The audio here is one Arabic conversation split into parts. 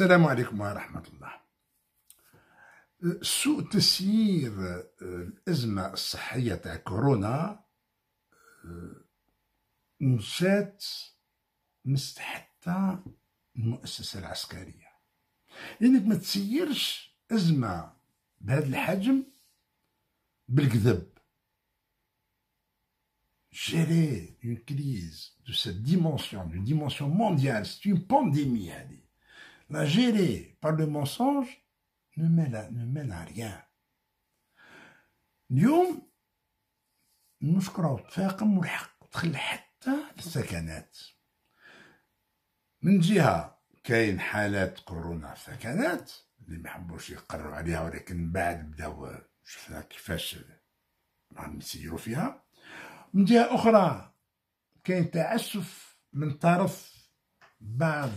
السلام عليكم ورحمة الله سوء تسيير آه، الأزمة الصحية تاع كورونا آه، نشات مست حتى المؤسسة العسكرية لأنك ما تسيرش أزمة بهذا الحجم بالكذب gérer une crise de cette dimension, d'une dimension mondiale, c'est une pandémie, La gérer par le mensonge ne mène à, ne mène à rien. اليوم المشكلة والطاقم والحق دخل حتى للسكنات السكنات من جهة كاين حالات كورونا سكنات اللي ما حبوش يقروا عليها ولكن بعد بداو شفنا كيفاش راهم يسيروا فيها من جهة أخرى كاين تعسف من طرف بعض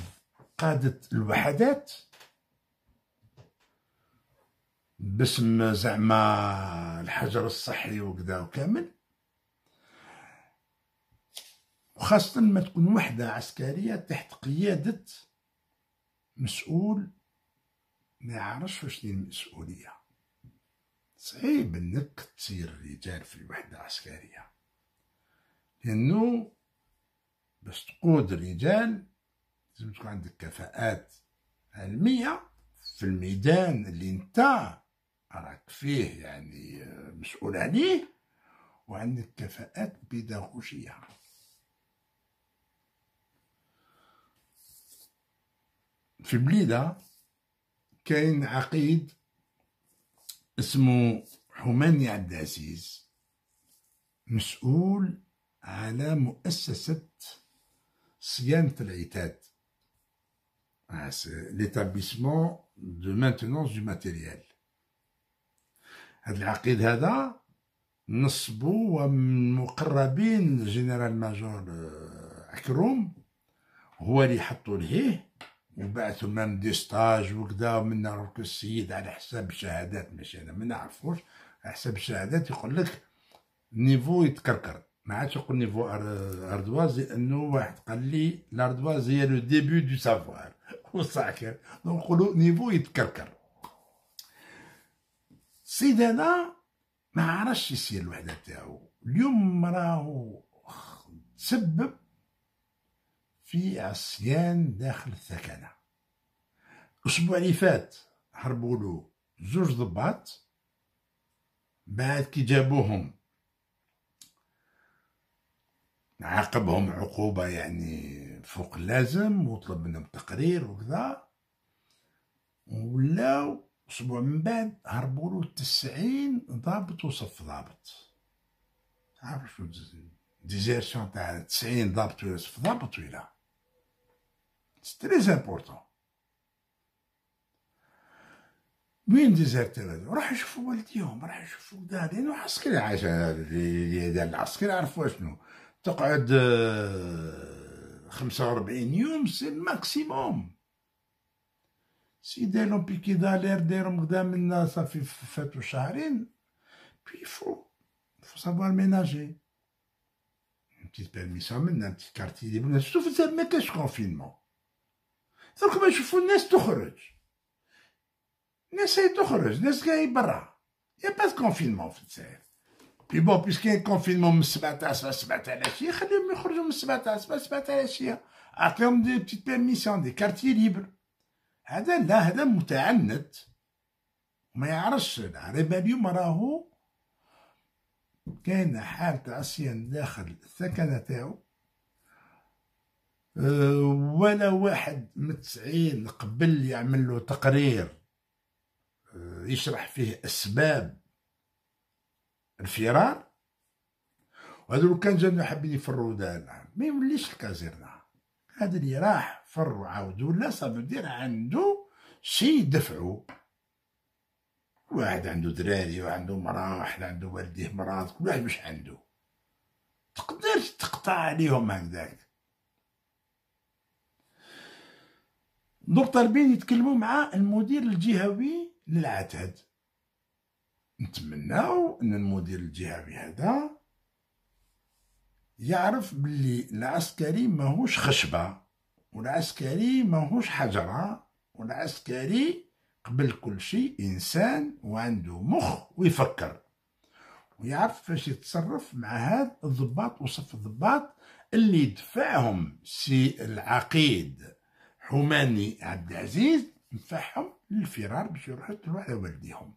قادة الوحدات باسم زعما الحجر الصحي وكذا وكامل وخاصة ما تكون وحدة عسكرية تحت قيادة مسؤول ما يعرفش واش المسؤولية صعيب انك تصير رجال في الوحدة العسكرية لأنه باش تقود رجال لازم تكون عندك كفاءات علميه في الميدان اللي انت راك فيه يعني آه، مسؤول عليه وعندك كفاءات بيداغوجيه في بليده كاين عقيد اسمه حماني عبد العزيز مسؤول على مؤسسة صيانة العتاد Ah, l'établissement de maintenance du matériel هذا العقيد هذا نصبوا ومن مقربين جنرال ماجور عكروم هو اللي حطوا لهيه وبعثوا مام دي ستاج وكذا ومن روك السيد على حساب الشهادات ماشي انا ما نعرفوش على حساب الشهادات يقول لك نيفو يتكركر ما عادش يقول نيفو اردواز لانه واحد قال لي لاردواز هي لو ديبي دو سافوار والسكر نقولوا نيفو يتكركر السيد هذا ما عرفش يسير الوحده تاعو اليوم راهو تسبب في عصيان داخل الثكنه الاسبوع اللي فات هربوا له زوج ضباط بعد كي جابوهم عاقبهم عقوبه يعني فوق اللازم وطلب منهم تقرير وكذا ولاو اسبوع من بعد هربوا له 90 ضابط وصف ضابط عارف شو ديزيرسيون تاع 90 ضابط ولا صف ضابط ولا سي تري امبورطون وين ديزيرتير هذا راح يشوفوا والديهم راح يشوفوا كذا لانه عسكري عاش هذا العسكري عرفوا شنو تقعد آه، 45 يوم سي الماكسيموم سي دايرهم بيكي دالير دايرهم قدام منا صافي فاتو شهرين بي فو فو سافوار ميناجي بتيت بيرميسيون منا بتيت كارتي دي منا سوف زعما كاش كونفينمون درك ما نشوفو الناس تخرج الناس هي تخرج الناس جاي برا يا با كونفينمون في الجزائر بي بون بيس كاين كونفينمون من السبعة تاع العشية خليهم يخرجوا من تاع السبعة تاع العشية اعطيهم دي بتيت بيرميسيون دي كارتي ليبر هذا لا هذا متعنت ما يعرفش العرب اليوم راهو كاين حالة عصيان داخل الثكنة تاعو ولا واحد من قبل يعمل له تقرير يشرح فيه أسباب الفيران لو كان جانو حابين يفروا دارنا ما يوليش الكازيرنا هذا اللي راح فر وعاودوا لا سافودير عنده شي يدفعو واحد عنده دراري وعنده مراه واحد عنده والديه مراد كل واحد مش عنده تقدرش تقطع عليهم هكذاك دكتور بين يتكلموا مع المدير الجهوي للعتاد نتمناو ان المدير الجهوي هذا يعرف باللي العسكري ماهوش خشبه والعسكري ماهوش حجره والعسكري قبل كل شيء انسان وعنده مخ ويفكر ويعرف فاش يتصرف مع هاد الضباط وصف الضباط اللي دفعهم سي العقيد حماني عبد العزيز دفعهم للفرار باش يروحوا لواحد والديهم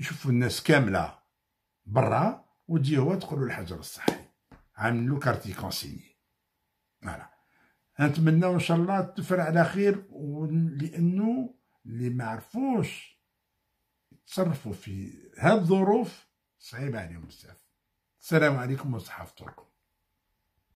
يشوفوا الناس كامله برا وتجي هو تقول الحجر الصحي عاملوا كارتي كونسيني فوالا نتمناو ان شاء الله تفر على خير لانه اللي ما عرفوش يتصرفوا في هاد الظروف صعيبه عليهم بزاف السلام عليكم وصحه فطوركم